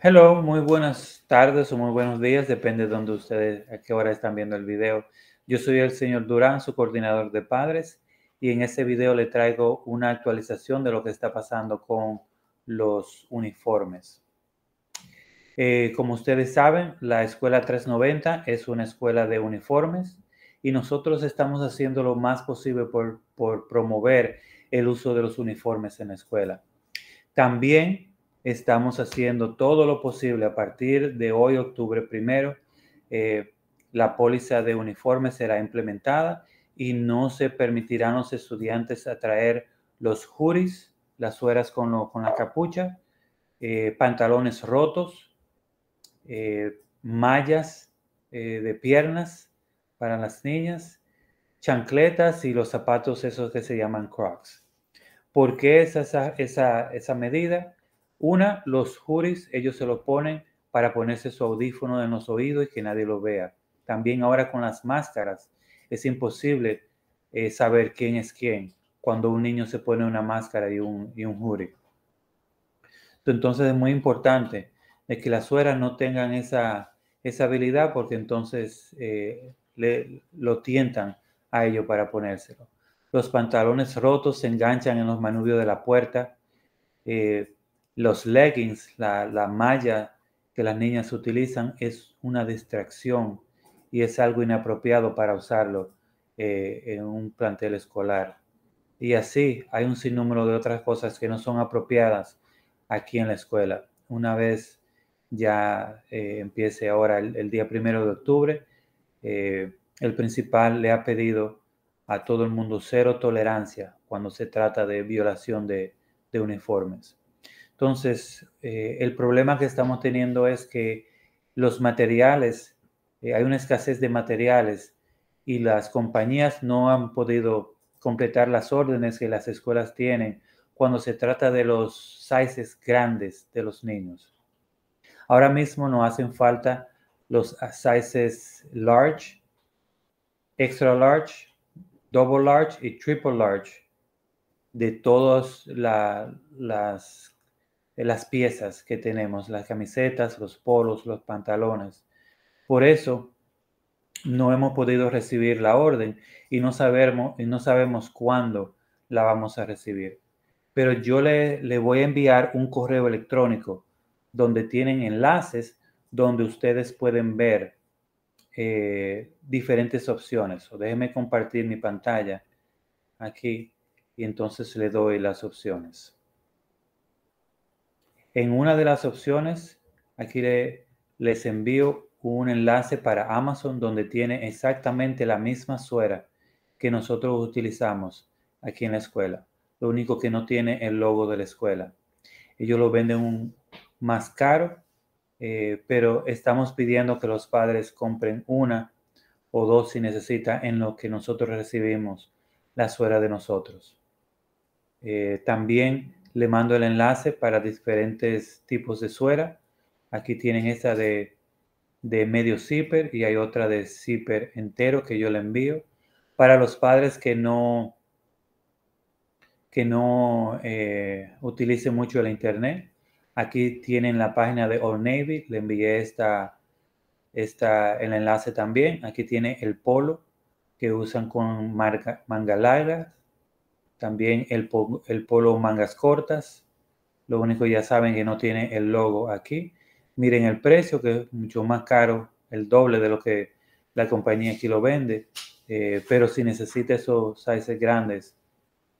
Hello, muy buenas tardes o muy buenos días, depende de dónde ustedes, a qué hora están viendo el video. Yo soy el señor Durán, su coordinador de padres, y en este video le traigo una actualización de lo que está pasando con los uniformes. Eh, como ustedes saben, la escuela 390 es una escuela de uniformes y nosotros estamos haciendo lo más posible por, por promover el uso de los uniformes en la escuela. También estamos haciendo todo lo posible a partir de hoy, octubre primero. Eh, la póliza de uniforme será implementada y no se permitirán los estudiantes atraer los juris, las sueras con, la capucha, eh, pantalones rotos, eh, mallas de piernas para las niñas, chancletas y los zapatos esos que se llaman crocs. ¿Por qué esa medida? Una, los juris, ellos se lo ponen para ponerse su audífono en los oídos y que nadie lo vea. También ahora con las máscaras es imposible eh, saber quién es quién cuando un niño se pone una máscara y un, y Entonces es muy importante de que las sueras no tengan esa, esa habilidad porque entonces eh, lo tientan a ello para ponérselo. Los pantalones rotos se enganchan en los manubrios de la puerta. Eh, los leggings, la, malla que las niñas utilizan es una distracción y es algo inapropiado para usarlo eh, en un plantel escolar. Y así hay un sinnúmero de otras cosas que no son apropiadas aquí en la escuela. Una vez ya eh, empiece ahora el, día primero de octubre, eh, el principal le ha pedido a todo el mundo cero tolerancia cuando se trata de violación de uniformes. Entonces, eh, el problema que estamos teniendo es que los materiales, eh, hay una escasez de materiales y las compañías no han podido completar las órdenes que las escuelas tienen cuando se trata de los sizes grandes de los niños. Ahora mismo no hacen falta los sizes large, extra large, double large y triple large de todas las las piezas que tenemos, las camisetas, los polos, los pantalones. Por eso no hemos podido recibir la orden y no sabemos, y no sabemos cuándo la vamos a recibir. Pero yo le, voy a enviar un correo electrónico donde tienen enlaces donde ustedes pueden ver eh, diferentes opciones. O déjenme compartir mi pantalla aquí y entonces le doy las opciones. En una de las opciones, aquí les envío un enlace para Amazon donde tiene exactamente la misma suera que nosotros utilizamos aquí en la escuela. Lo único que no tiene el logo de la escuela. Ellos lo venden más caro, eh, pero estamos pidiendo que los padres compren una o dos si necesita en lo que nosotros recibimos la suera de nosotros. Eh, también le mando el enlace para diferentes tipos de suera. Aquí tienen esta de, de medio zipper y hay otra de zipper entero que yo le envío. Para los padres que no, que no eh, utilicen mucho el internet, aquí tienen la página de All Navy. Le envié esta, esta, el enlace también. Aquí tiene el polo que usan con marca, manga larga también el, polo, mangas cortas. Lo único ya saben que no tiene el logo aquí. Miren el precio, que es mucho más caro, el doble de lo que la compañía aquí lo vende. Eh, pero si necesita esos sizes grandes,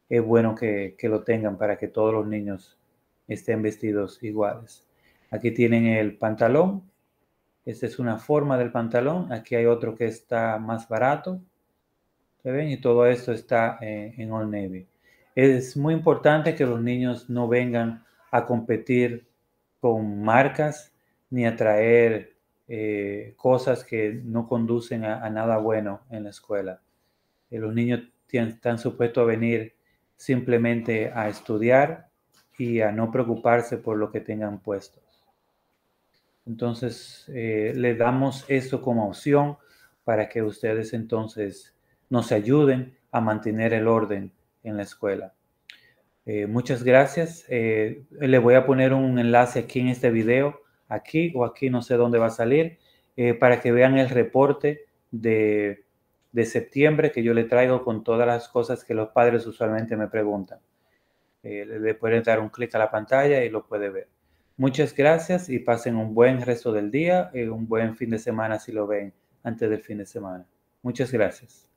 es bueno que, que, lo tengan para que todos los niños estén vestidos iguales. Aquí tienen el pantalón. Esta es una forma del pantalón. Aquí hay otro que está más barato, y todo esto está eh, en All Navy. Es muy importante que los niños no vengan a competir con marcas ni a traer eh, cosas que no conducen a, nada bueno en la escuela. Eh, los niños están supuestos a venir simplemente a estudiar y a no preocuparse por lo que tengan puestos. Entonces, le damos esto como opción para que ustedes entonces nos ayuden a mantener el orden en la escuela. Eh, muchas gracias. Eh, le voy a poner un enlace aquí en este video, aquí o aquí, no sé dónde va a salir, eh, para que vean el reporte de, de, septiembre que yo le traigo con todas las cosas que los padres usualmente me preguntan. le pueden dar un clic a la pantalla y lo puede ver. Muchas gracias y pasen un buen resto del día y un buen fin de semana si lo ven antes del fin de semana. Muchas gracias.